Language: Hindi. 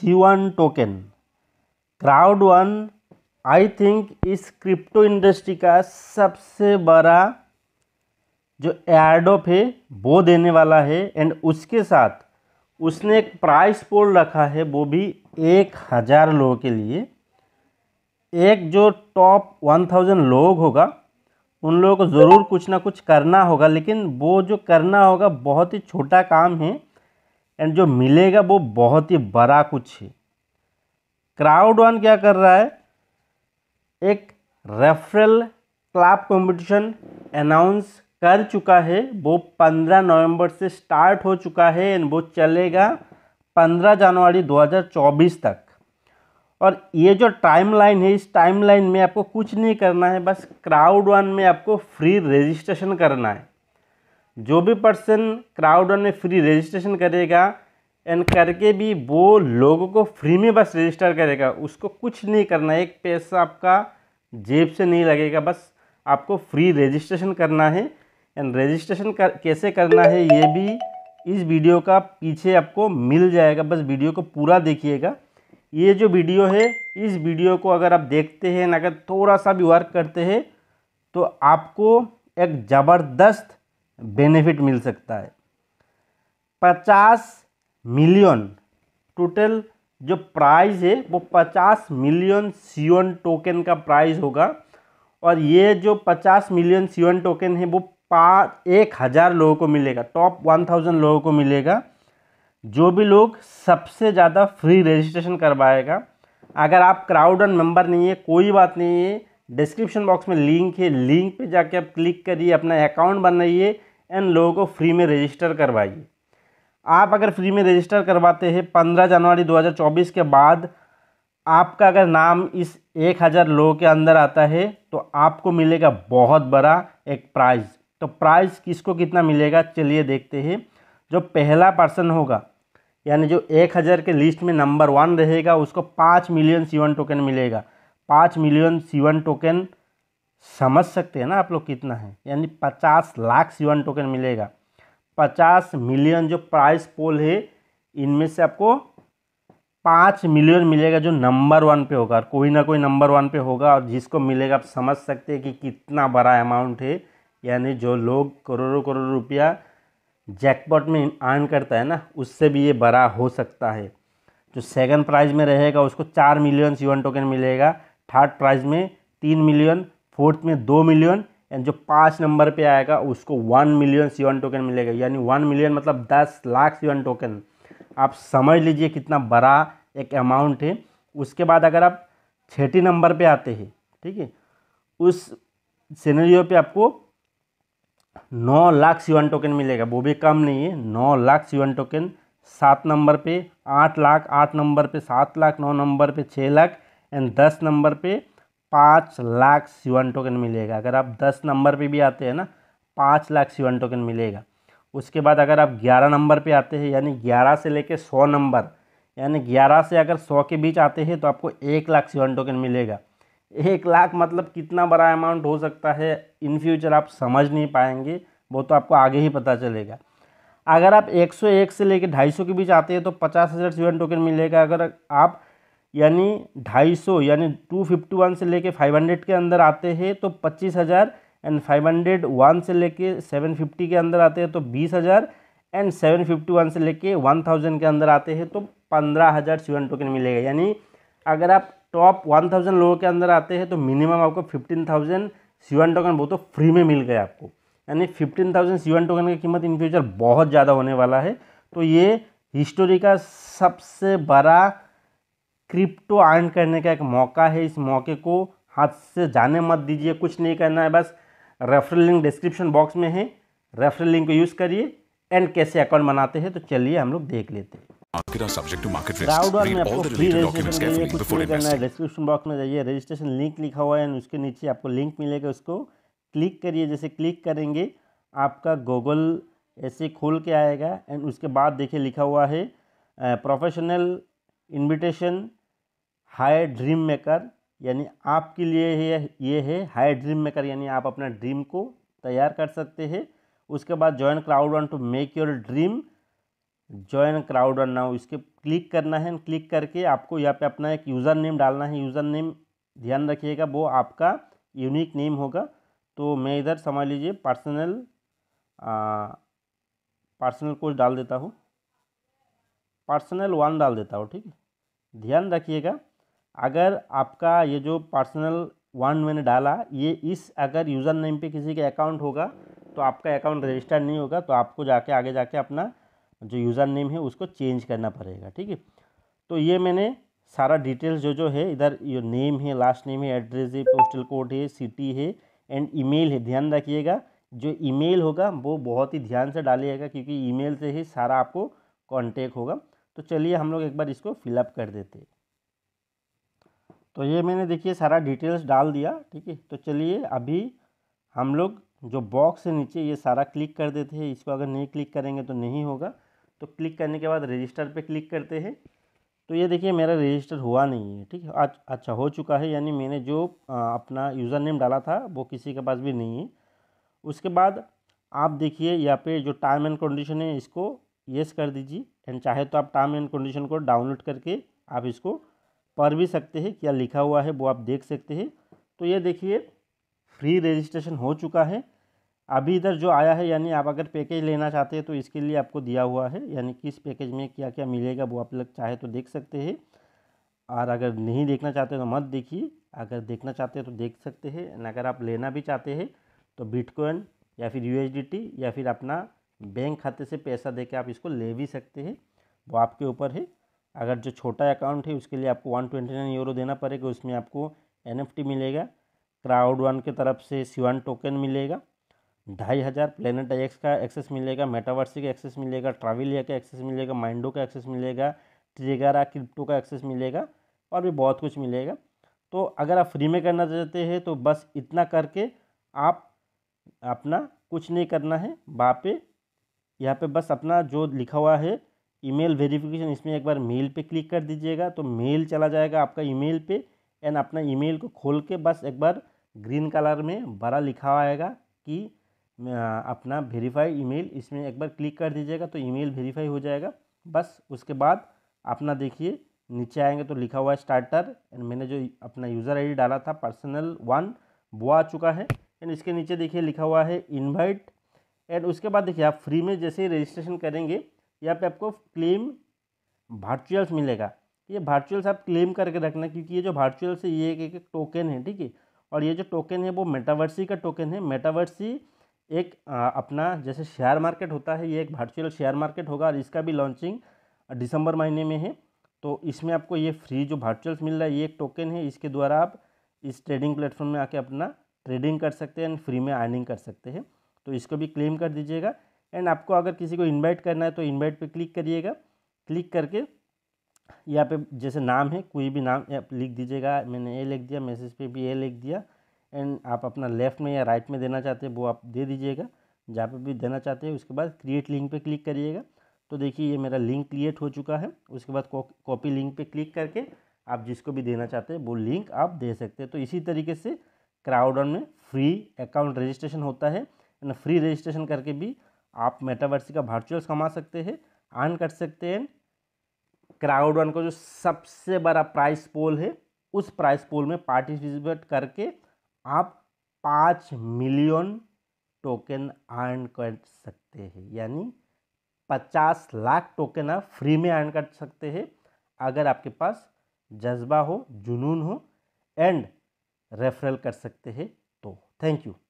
C one token Crowd one I think इस क्रिप्टो इंडस्ट्री का सबसे बड़ा जो एयरडॉप है वो देने वाला है एंड उसके साथ उसने एक प्राइस पोल रखा है वो भी एक हज़ार लोगों के लिए एक जो टॉप वन थाउजेंड लोग होगा उन लोगों को ज़रूर कुछ ना कुछ करना होगा लेकिन वो जो करना होगा बहुत ही छोटा काम है एंड जो मिलेगा वो बहुत ही बड़ा कुछ है क्राउड वन क्या कर रहा है एक रेफरल क्लब कंपटीशन अनाउंस कर चुका है वो पंद्रह नवंबर से स्टार्ट हो चुका है एंड वो चलेगा पंद्रह जनवरी 2024 तक और ये जो टाइम लाइन है इस टाइम लाइन में आपको कुछ नहीं करना है बस क्राउड वन में आपको फ्री रजिस्ट्रेशन करना है जो भी पर्सन क्राउड में फ्री रजिस्ट्रेशन करेगा एंड करके भी वो लोगों को फ्री में बस रजिस्टर करेगा उसको कुछ नहीं करना है एक पैसा आपका जेब से नहीं लगेगा बस आपको फ्री रजिस्ट्रेशन करना है एंड रजिस्ट्रेशन कर, कैसे करना है ये भी इस वीडियो का पीछे आपको मिल जाएगा बस वीडियो को पूरा देखिएगा ये जो वीडियो है इस वीडियो को अगर आप देखते हैं अगर थोड़ा सा भी वर्क करते हैं तो आपको एक ज़बरदस्त बेनिफिट मिल सकता है पचास मिलियन टोटल जो प्राइस है वो पचास मिलियन सीवन टोकन का प्राइस होगा और ये जो पचास मिलियन सीवन टोकन है वो पाँच एक हज़ार लोगों को मिलेगा टॉप वन थाउजेंड लोगों को मिलेगा जो भी लोग सबसे ज़्यादा फ्री रजिस्ट्रेशन करवाएगा अगर आप क्राउड एंड मेंबर नहीं है कोई बात नहीं है डिस्क्रिप्शन बॉक्स में लिंक है लिंक पे जाके आप क्लिक करिए अपना अकाउंट बनाइए इन लोगों को फ्री में रजिस्टर करवाइए आप अगर फ्री में रजिस्टर करवाते हैं पंद्रह जनवरी 2024 के बाद आपका अगर नाम इस एक हज़ार लोगों के अंदर आता है तो आपको मिलेगा बहुत बड़ा एक प्राइज़ तो प्राइज़ किसको कितना मिलेगा चलिए देखते हैं जो पहला पर्सन होगा यानी जो एक हज़ार के लिस्ट में नंबर वन रहेगा उसको पाँच मिलियन सीवन टोकन मिलेगा पाँच मिलियन सीवन टोकन समझ सकते हैं ना आप लोग कितना है यानी पचास लाख सीवन टोकन मिलेगा पचास मिलियन जो प्राइस पोल है इनमें से आपको पाँच मिलियन मिलेगा जो नंबर वन पे होगा और कोई ना कोई नंबर वन पे होगा और जिसको मिलेगा आप समझ सकते हैं कि कितना बड़ा अमाउंट है यानी जो लोग करोड़ों करोड़ रुपया जैकपॉट में आर्न करता है ना उससे भी ये बड़ा हो सकता है जो सेकंड प्राइज़ में रहेगा उसको चार मिलियन सीवन टोकन मिलेगा थर्ड प्राइज़ में तीन मिलियन फोर्थ में दो मिलियन एंड जो पाँच नंबर पे आएगा उसको वन मिलियन सीवन टोकन मिलेगा यानी वन मिलियन मतलब दस लाख सीवन टोकन आप समझ लीजिए कितना बड़ा एक अमाउंट है उसके बाद अगर आप छठी नंबर पे आते हैं ठीक है उस सीनरियो पे आपको नौ लाख सीवन टोकन मिलेगा वो भी कम नहीं है नौ लाख सीवन टोकन सात नंबर पर आठ लाख आठ नंबर पर सात लाख नौ नंबर पर छः लाख एंड दस नंबर पर पाँच लाख सीवन टोकन मिलेगा अगर आप दस नंबर पे भी आते हैं ना पाँच लाख सीवन टोकन मिलेगा उसके बाद अगर आप ग्यारह नंबर पे आते हैं यानी ग्यारह से लेके सौ नंबर यानी ग्यारह से अगर सौ के बीच आते हैं तो आपको एक लाख सीवन टोकन मिलेगा एक लाख मतलब कितना बड़ा अमाउंट हो सकता है इन फ्यूचर आप समझ नहीं पाएंगे वो तो आपको आगे ही पता चलेगा अगर आप 101 से लेकर 250 के बीच आते हैं तो पचास हज़ार सीवन टोकन मिलेगा अगर आप यानी ढाई सौ यानी टू फिफ्टी वन से लेके फाइव हंड्रेड के अंदर आते हैं तो पच्चीस हज़ार एंड फाइव हंड्रेड वन से लेके सेवन फिफ्टी के अंदर आते हैं तो बीस हज़ार एंड सेवन फिफ्टी वन से लेके वन थाउजेंड के अंदर आते हैं तो पंद्रह हज़ार सीवन टोकन मिलेगा यानी अगर आप टॉप वन थाउजेंड लोगों के अंदर आते हैं तो मिनिमम आपको फिफ्टीन थाउजेंड सीवन टोकन वो तो फ्री में मिल गए आपको यानी फिफ्टीन थाउजेंड सीवन टोकन की कीमत इन फ्यूचर बहुत ज़्यादा होने वाला है तो ये हिस्टोरी का सबसे बड़ा क्रिप्टो अर्न करने का एक मौका है इस मौके को हाथ से जाने मत दीजिए कुछ नहीं करना है बस रेफरल लिंक डिस्क्रिप्शन बॉक्स में है रेफरल लिंक को यूज़ करिए एंड कैसे अकाउंट बनाते हैं तो चलिए हम लोग देख लेते हैं डिस्क्रिप्शन बॉक्स में जाइए रजिस्ट्रेशन लिंक लिखा हुआ है एंड उसके नीचे आपको लिंक मिलेगा उसको क्लिक करिए जैसे क्लिक करेंगे आपका गूगल ऐसे खोल के आएगा एंड उसके बाद देखिए लिखा हुआ है professional invitation hi dream maker यानी आपके लिए ये ये है हाई ड्रीम मेकर यानी आप अपना ड्रीम को तैयार कर सकते हैं उसके बाद join Crowd one to make your dream join Crowd one now इसके क्लिक करना है क्लिक करके आपको यहाँ पे अपना एक यूज़र नेम डालना है यूज़र नेम ध्यान रखिएगा वो आपका यूनिक नेम होगा तो मैं इधर समझ लीजिए पर्सनल पर्सनल कोच डाल देता हूँ पर्सनल वन डाल देता हूँ ठीक है ध्यान रखिएगा अगर आपका ये जो पर्सनल वन मैंने डाला ये इस अगर यूज़र नेम पे किसी का अकाउंट होगा तो आपका अकाउंट रजिस्टर्ड नहीं होगा तो आपको जाके आगे जाके अपना जो यूज़र नेम है उसको चेंज करना पड़ेगा ठीक है तो ये मैंने सारा डिटेल्स जो जो है इधर ये नेम है लास्ट नेम है एड्रेस है पोस्टल कोड है सिटी है एंड ईमेल है ध्यान रखिएगा जो ईमेल होगा वो बहुत ही ध्यान से डालिएगा क्योंकि ईमेल से ही सारा आपको कांटेक्ट होगा तो चलिए हम लोग एक बार इसको फिलअप कर देते हैं तो ये मैंने देखिए सारा डिटेल्स डाल दिया ठीक है तो चलिए अभी हम लोग जो बॉक्स है नीचे ये सारा क्लिक कर देते हैं इसको अगर नहीं क्लिक करेंगे तो नहीं होगा तो क्लिक करने के बाद रजिस्टर पे क्लिक करते हैं तो ये देखिए मेरा रजिस्टर हुआ नहीं है ठीक है आज अच्छा हो चुका है यानी मैंने जो आ, अपना यूज़र नेम डाला था वो किसी के पास भी नहीं है उसके बाद आप देखिए यहाँ पे जो टाइम एंड कंडीशन है इसको येस कर दीजिए एंड चाहे तो आप टाइम एंड कंडीशन को डाउनलोड करके आप इसको पढ़ भी सकते हैं क्या लिखा हुआ है वो आप देख सकते हैं तो ये देखिए फ्री रजिस्ट्रेशन हो चुका है अभी इधर जो आया है यानी आप अगर पैकेज लेना चाहते हैं तो इसके लिए आपको दिया हुआ है यानी किस पैकेज में क्या क्या मिलेगा वो आप लोग चाहे तो देख सकते हैं और अगर नहीं देखना चाहते तो मत देखिए अगर देखना चाहते हैं तो देख सकते हैं एंड अगर आप लेना भी चाहते हैं तो बिटकॉइन या फिर यू या फिर अपना बैंक खाते से पैसा दे आप इसको ले भी सकते हैं वो आपके ऊपर है अगर जो छोटा अकाउंट है उसके लिए आपको वन ट्वेंटी नाइन यूरो देना पड़ेगा उसमें आपको एन एफ टी मिलेगा क्राउड वन के तरफ से सीवान टोकन मिलेगा ढाई हज़ार प्लानट एक्स का एक्सेस मिलेगा मेटावर्सी का एक्सेस मिलेगा ट्राविलिया का एक्सेस मिलेगा माइंडो का एक्सेस मिलेगा ट्रेगारा क्रिप्टो का एक्सेस मिलेगा और भी बहुत कुछ मिलेगा तो अगर आप फ्री में करना चाहते हैं तो बस इतना करके आप अपना कुछ नहीं करना है वहाँ पे यहाँ पे बस अपना जो लिखा हुआ है ईमेल वेरिफिकेशन इसमें एक बार मेल पे क्लिक कर दीजिएगा तो मेल चला जाएगा आपका ईमेल पे एंड अपना ईमेल को खोल के बस एक बार ग्रीन कलर में बड़ा लिखा आएगा कि अपना वेरीफाई ईमेल इसमें एक बार क्लिक कर दीजिएगा तो ईमेल वेरीफाई हो जाएगा बस उसके बाद अपना देखिए नीचे आएंगे तो लिखा हुआ है स्टार्टर एंड मैंने जो अपना यूज़र आई डाला था पर्सनल वन वो आ चुका है एंड इसके नीचे देखिए लिखा हुआ है इन्वाइट एंड उसके बाद देखिए आप फ्री में जैसे ही रजिस्ट्रेशन करेंगे यहाँ पे आपको क्लेम वर्चुअल्स मिलेगा तो ये वर्चुअल्स आप क्लेम करके रखना क्योंकि ये जो वर्चुअल्स है ये एक एक टोकन है ठीक है और ये जो टोकन है वो मेटावर्सी का टोकन है मेटावर्सी एक आ, अपना जैसे शेयर मार्केट होता है ये एक वर्चुअल शेयर मार्केट होगा और इसका भी लॉन्चिंग दिसंबर महीने में है तो इसमें आपको ये फ्री जो वर्चुअल्स मिल रहा है ये एक टोकन है इसके द्वारा आप इस ट्रेडिंग प्लेटफॉर्म में आके अपना ट्रेडिंग कर सकते हैं एंड फ्री में अर्निंग कर सकते हैं तो इसको भी क्लेम कर दीजिएगा एंड आपको अगर किसी को इनवाइट करना है तो इनवाइट पे क्लिक करिएगा क्लिक करके यहाँ पे जैसे नाम है कोई भी नाम आप लिख दीजिएगा मैंने ए लिख दिया मैसेज पे भी ए लिख दिया एंड आप अपना लेफ़्ट में या राइट में देना चाहते हैं वो आप दे दीजिएगा जहाँ पे भी देना चाहते हैं उसके बाद क्रिएट लिंक पे क्लिक करिएगा तो देखिए ये मेरा लिंक क्रिएट हो चुका है उसके बाद कॉपी लिंक पर क्लिक करके आप जिसको भी देना चाहते हैं वो लिंक आप दे सकते हैं तो इसी तरीके से क्राउडन में फ्री अकाउंट रजिस्ट्रेशन होता है एंड फ्री रजिस्ट्रेशन करके भी आप मेटावर्सी का वर्चुअल्स कमा सकते हैं अर्न कर सकते हैं क्राउड वन का जो सबसे बड़ा प्राइस पोल है उस प्राइस पोल में पार्टिसिपेट करके आप पाँच मिलियन टोकन अर्न कर सकते हैं यानी पचास लाख टोकन आप फ्री में अर्न कर सकते हैं अगर आपके पास जज्बा हो जुनून हो एंड रेफरल कर सकते हैं तो थैंक यू